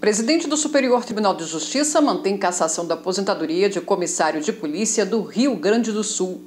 Presidente do Superior Tribunal de Justiça mantém cassação da aposentadoria de comissário de polícia do Rio Grande do Sul.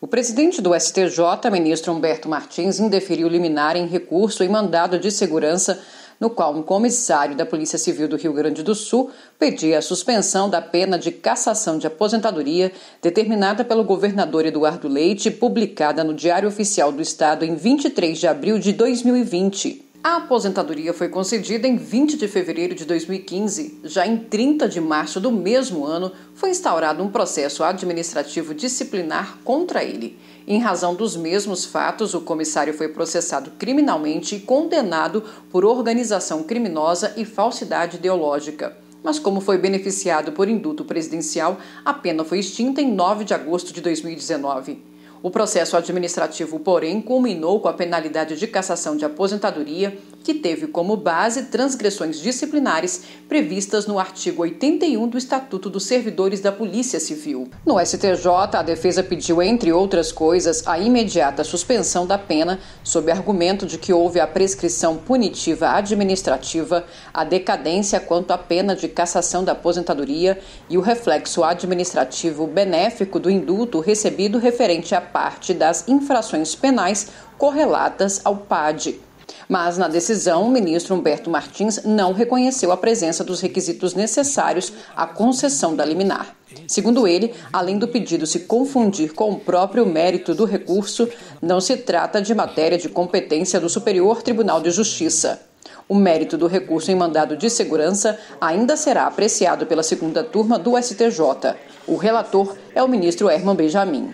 O presidente do STJ, ministro Humberto Martins, indeferiu liminar em recurso e mandado de segurança, no qual um comissário da Polícia Civil do Rio Grande do Sul pedia a suspensão da pena de cassação de aposentadoria determinada pelo governador Eduardo Leite, publicada no Diário Oficial do Estado em 23 de abril de 2020. A aposentadoria foi concedida em 20 de fevereiro de 2015. Já em 30 de março do mesmo ano, foi instaurado um processo administrativo disciplinar contra ele. Em razão dos mesmos fatos, o comissário foi processado criminalmente e condenado por organização criminosa e falsidade ideológica. Mas, como foi beneficiado por induto presidencial, a pena foi extinta em 9 de agosto de 2019. O processo administrativo, porém, culminou com a penalidade de cassação de aposentadoria, que teve como base transgressões disciplinares previstas no artigo 81 do Estatuto dos Servidores da Polícia Civil. No STJ, a defesa pediu, entre outras coisas, a imediata suspensão da pena, sob argumento de que houve a prescrição punitiva administrativa, a decadência quanto à pena de cassação da aposentadoria e o reflexo administrativo benéfico do indulto recebido referente à parte das infrações penais correlatas ao PAD. Mas, na decisão, o ministro Humberto Martins não reconheceu a presença dos requisitos necessários à concessão da liminar. Segundo ele, além do pedido se confundir com o próprio mérito do recurso, não se trata de matéria de competência do Superior Tribunal de Justiça. O mérito do recurso em mandado de segurança ainda será apreciado pela segunda turma do STJ. O relator é o ministro Herman Benjamin.